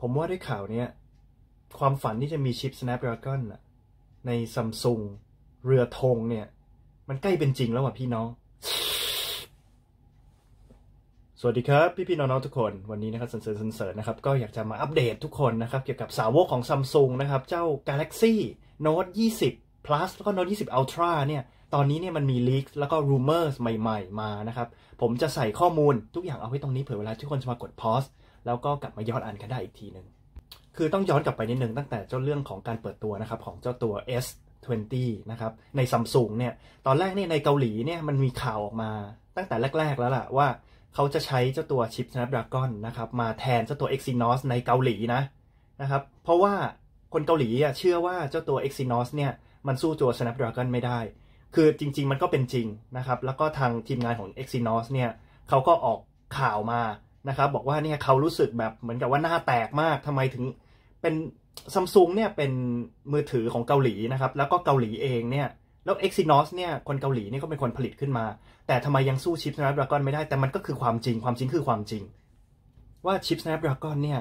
ผมว่าด้วยข่าวเนี้ยความฝันที่จะมีชิป Snapdragon ในซัมซุงเรือธงเนี่ยมันใกล้เป็นจริงแล้วอ่ะพี่น้อง สวัสดีครับ พี่พี่น้องๆทุกคนวันนี้นะครับสันเสริญสันเสริญนะครับก็อยากจะมาอัปเดตทุกคนนะครับเกี่ยวกับสาวกของซัมซุงนะครับเจ้า Galaxy Note 20 plus แล้วก็ Note 20 Ultra เนี่ยตอนนี้เนี่ยมันมีลีกแล้วก็รูเมอร์ใหม่ ๆ มานะครับ ผมจะใส่ข้อมูลทุกอย่างเอาไว้ตรงนี้เผื่อเวลาทุกคนจะมากดพอสแล้วก็กลับมาย้อนอ่านกันได้อีกทีหนึ่งคือต้องย้อนกลับไปนิดนึง ตั้งแต่เจ้าเรื่องของการเปิดตัวนะครับของเจ้าตัว S20 นะครับในซัมซุงเนี่ย ตอนแรกเนี่ยในเกาหลีเนี่ยมันมีข่าวออกมาตั้งแต่แรก ๆแล้วล่ะว่า เขาจะใช้เจ้าตัวชิป Snapdragon นะครับมาแทนเจ้าตัว Exynos ในเกาหลีนะนะครับ เพราะว่าคนเกาหลีเชื่อว่าเจ้าตัว Exynos เนี่ยมันสู้ตัว Snapdragon ไม่ได้ คือจริงๆมันก็เป็นจริงนะครับ แล้วก็ทางทีมงานของ Exynos เนี่ยเขาก็ออกข่าวมานะครับบอกว่าเนี่ยเขารู้สึกแบบเหมือนกับว่าหน้าแตกมาก ทำไมถึงเป็นซัมซุงเนี่ยเป็นมือถือของเกาหลีนะครับ แล้วก็เกาหลีเองเนี่ยแล้ว Exynos เนี่ยคนเกาหลีนี่ก็เป็นคนผลิตขึ้นมา แต่ทำไมยังสู้ชิป Snapdragon ไม่ได้แต่มันก็คือความจริงความจริงคือความจริงว่าชิป Snapdragon เนี่ย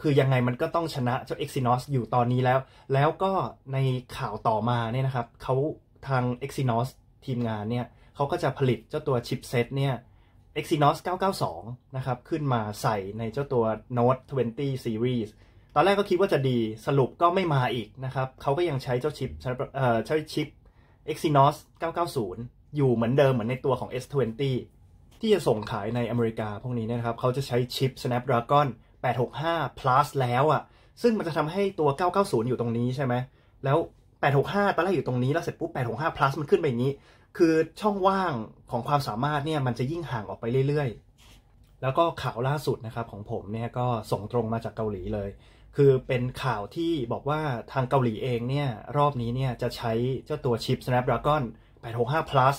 คือยังไงมันก็ต้องชนะเจ้า Exynos อยู่ตอนนี้แล้ว แล้วก็ในข่าวต่อมาเนี่ยนะครับเขาทาง Exynos ทีมงานเนี่ยเขาก็จะผลิตเจ้าตัวชิปเซตเนี่ย Exynos 992นะครับขึ้นมาใส่ในเจ้าตัว Note 20 Series ตอนแรกก็คิดว่าจะดีสรุปก็ไม่มาอีกนะครับเขาก็ยังใช้เจ้าชิป่ใช้ชิป Exynos 990 อยู่เหมือนเดิมเหมือนในตัวของ S20 ที่จะส่งขายในอเมริกาพวกนี้นะครับเขาจะใช้ชิป Snapdragon 865 plus แล้วอะ่ะซึ่งมันจะทำให้ตัว 990 อยู่ตรงนี้ใช่ไหมแล้ว865ตอนแรกอยู่ตรงนี้แล้วเสร็จปุ๊บ865 plus มันขึ้นไปอย่างนี้ คือช่องว่างของความสามารถเนี่ยมันจะยิ่งห่างออกไปเรื่อยๆ แล้วก็ข่าวล่าสุดนะครับของผมเนี่ยก็ส่งตรงมาจากเกาหลีเลย คือเป็นข่าวที่บอกว่าทางเกาหลีเองเนี่ยรอบนี้เนี่ยจะใช้เจ้าตัวชิป Snapdragon 865 plus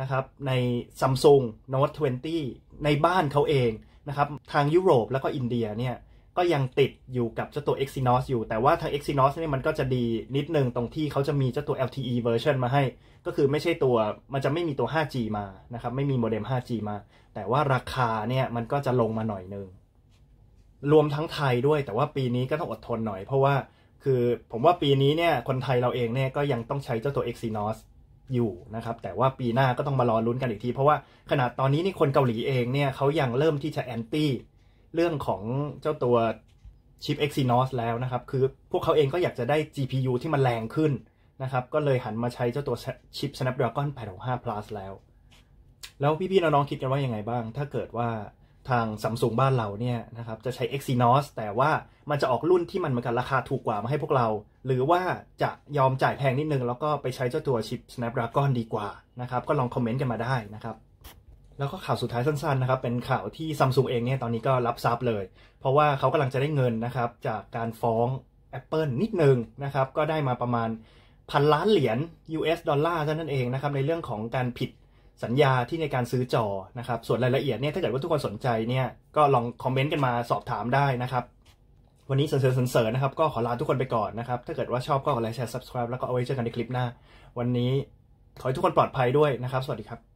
นะครับใน Samsung Note 20 ในบ้านเขาเองนะครับทางยุโรปแล้วก็อินเดียเนี่ยก็ยังติดอยู่กับเจ้าตัว Exynos อยู่ แต่ว่าทาง Exynos นี่มันก็จะดีนิดนึง ตรงที่เขาจะมีเจ้าตัว LTE version มาให้ ก็คือไม่ใช่ตัวมันจะไม่มีตัว 5G มา นะครับ ไม่มีโมเด็ม 5G มา แต่ว่าราคาเนี่ยมันก็จะลงมาหน่อยนึง รวมทั้งไทยด้วย แต่ว่าปีนี้ก็ต้องอดทนหน่อย เพราะว่า คือผมว่าปีนี้เนี่ย คนไทยเราเองเนี่ยก็ยังต้องใช้เจ้าตัว Exynos อยู่นะครับ แต่ว่าปีหน้าก็ต้องมารอลุ้นกันอีกที เพราะว่าขนาดตอนนี้นี่คนเกาหลีเองเนี่ยเขายังเริ่มที่จะแอนตี้เรื่องของเจ้าตัวชิป Exynos แล้วนะครับ คือพวกเขาเองก็อยากจะได้ GPU ที่มันแรงขึ้นนะครับ ก็เลยหันมาใช้เจ้าตัวชิป Snapdragon 865 Plus แล้ว แล้วพี่ๆน้องๆคิดกันว่ายังไงบ้าง ถ้าเกิดว่าทางซัมซุงบ้านเราเนี่ยนะครับ จะใช้ Exynos แต่ว่ามันจะออกรุ่นที่มันเหมือนกันราคาถูกกว่ามาให้พวกเรา หรือว่าจะยอมจ่ายแพงนิดนึงแล้วก็ไปใช้เจ้าตัวชิป Snapdragon ดีกว่านะครับก็ลองคอมเมนต์กันมาได้นะครับแล้วก็ข่าวสุดท้ายสั้นๆนะครับ เป็นข่าวที่ซัมซุงเองเนี่ยตอนนี้ก็รับทรัพย์เลย เพราะว่าเขากำลังจะได้เงินนะครับจากการฟ้อง Apple นิดนึงนะครับ ก็ได้มาประมาณพันล้านเหรียญ US ดอลลาร์เท่านั้นเองนะครับ ในเรื่องของการผิดสัญญาที่ในการซื้อจอนะครับ ส่วนรายละเอียดเนี่ยถ้าเกิดว่าทุกคนสนใจเนี่ย ก็ลองคอมเมนต์กันมาสอบถามได้นะครับ วันนี้เสริญเสริญนะครับก็ขอลาทุกคนไปก่อนนะครับ ถ้าเกิดว่าชอบก็กดไลค์แชร์ subscribe แล้วก็เอาไว้เจอกันในคลิปหน้า วันนี้ขอให้ทุกคนปลอดภัยด้วยนะครับ สวัสดีครับ